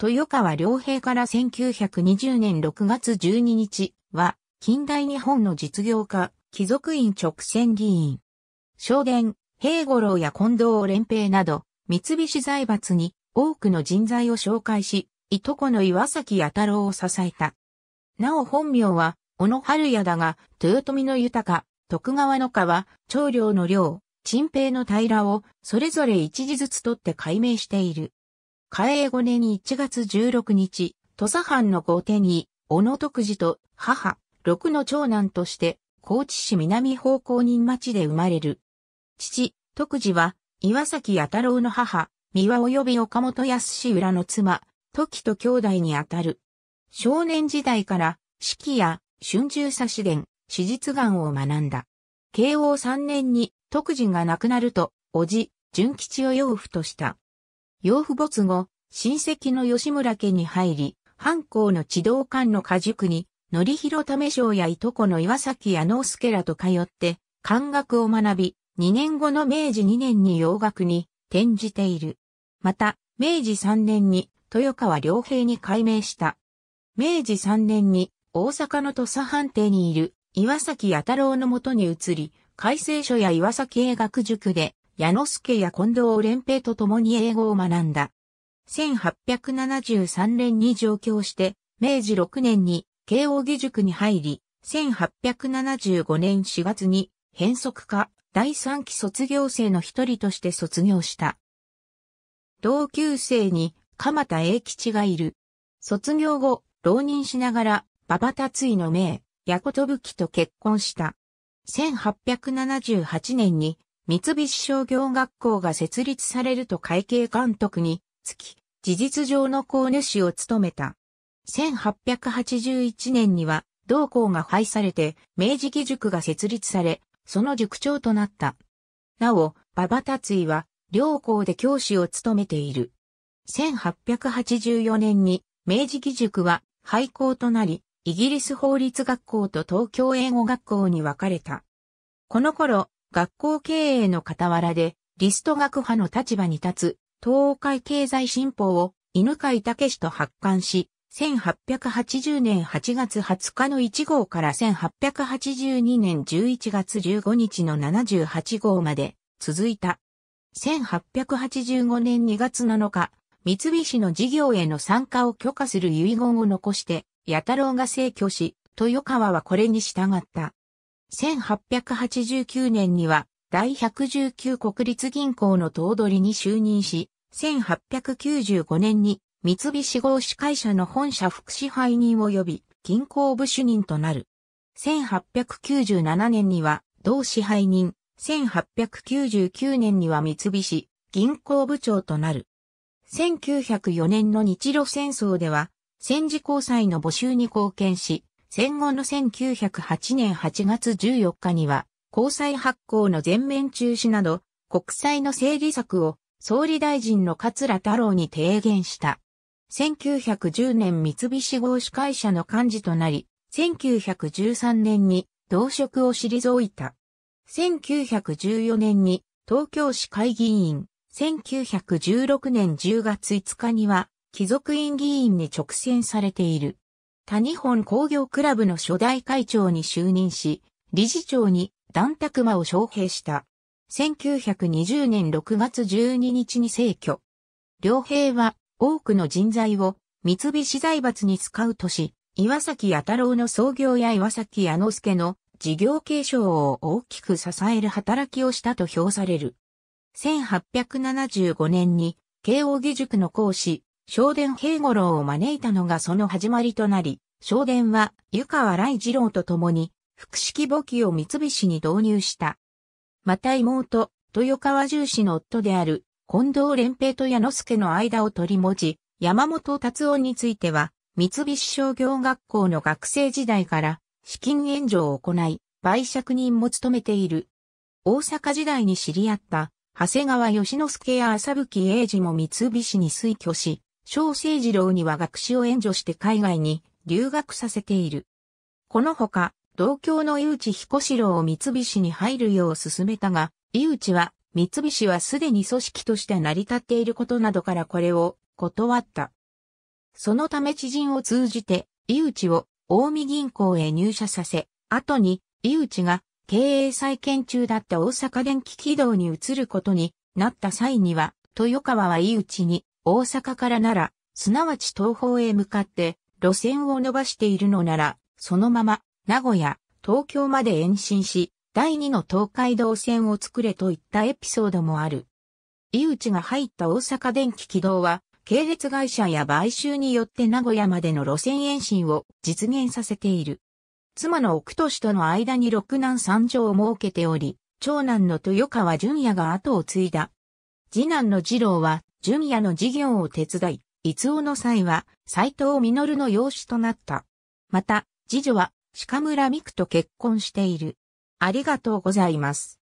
豊川良平から1920年6月12日は、近代日本の実業家、貴族院直線議員。証言、平五郎や近藤連平など、三菱財閥に多くの人材を紹介し、いとこの岩崎弥太郎を支えた。なお本名は、小野春也だが、豊臣の豊徳川の川、長領の領、陳平の平を、それぞれ一字ずつ取って解明している。嘉永5年1月16日、土佐藩の豪手に、小野徳次と母、六の長男として、高知市南方向人町で生まれる。父、徳次は、岩崎弥太郎の母、三輪及び岡本康裏の妻、時と兄弟にあたる。少年時代から、四季や春秋差し伝、史実眼を学んだ。慶応三年に、徳次が亡くなると、叔父、純吉を養父とした。養父没後、親戚の吉村家に入り、藩校の地道館の家塾に、め広ょうやいとこの岩崎弥之助らと通って、漢学を学び、2年後の明治2年に洋学に転じている。また、明治3年に豊川良平に改名した。明治3年に大阪の土佐藩邸にいる岩崎弥太郎のもとに移り、改正書や岩崎英学塾で矢之助や近藤連平と共に英語を学んだ。1873年に上京して、明治6年に慶応義塾に入り、1875年4月に変則科第3期卒業生の一人として卒業した。同級生に鎌田英吉がいる。卒業後、浪人しながら、馬場達井の名、ヤコトブキと結婚した。1878年に三菱商業学校が設立されると会計監督に付き、事実上の公主を務めた。1881年には、同校が廃されて、明治義塾が設立され、その塾長となった。なお、馬場達井は、両校で教師を務めている。1884年に、明治義塾は廃校となり、イギリス法律学校と東京英語学校に分かれた。この頃、学校経営の傍らで、リスト学派の立場に立つ、東海経済新報を犬飼武と発刊し、1880年8月20日の1号から1882年11月15日の78号まで続いた。1885年2月7日、三菱の事業への参加を許可する遺言を残して、八太郎が逝去し、豊川はこれに従った。1889年には第119国立銀行の頭取に就任し、1895年に三菱合資会社の本社副支配人及び銀行部主任となる。1897年には同支配人、1899年には三菱銀行部長となる。1904年の日露戦争では戦時交際の募集に貢献し、戦後の1908年8月14日には、交際発行の全面中止など、国債の整理策を総理大臣の桂太郎に提言した。1910年三菱合資会社の幹事となり、1913年に同職を退いた。1914年に東京市会議員、1916年10月5日には貴族院議員に直選されている。他日本工業クラブの初代会長に就任し、理事長に段卓馬を招聘した。1920年6月12日に逝去。両平は多くの人材を三菱財閥に使うとし、岩崎弥太郎の創業や岩崎弥之助の事業継承を大きく支える働きをしたと評される。1875年に慶応義塾の講師、正殿平五郎を招いたのがその始まりとなり、正殿は湯川雷二郎と共に、複式簿記を三菱に導入した。また妹、豊川重氏の夫である、近藤連平と矢之助の間を取り持ち、山本達夫については、三菱商業学校の学生時代から、資金援助を行い、売借人も務めている。大阪時代に知り合った、長谷川義之助や浅吹英二も三菱に推挙し、小聖二郎には学士を援助して海外に留学させている。このほか、同郷の井内彦四郎を三菱に入るよう勧めたが、井内は、三菱はすでに組織として成り立っていることなどからこれを断った。そのため知人を通じて、井内を近江銀行へ入社させ、後に井内が経営再建中だった大阪電気軌道に移ることになった際には、豊川は井内に大阪からなら、すなわち東方へ向かって路線を伸ばしているのなら、そのまま名古屋、東京まで延伸し、第二の東海道線を作れといったエピソードもある。井内が入った大阪電気軌道は、系列会社や買収によって名古屋までの路線延伸を実現させている。妻の奥都市との間に六男三女を設けており、長男の豊川淳也が後を継いだ。次男の次郎はジュニアの事業を手伝い、いつおの際は、斎藤実の養子となった。また、次女は、鹿村美久と結婚している。ありがとうございます。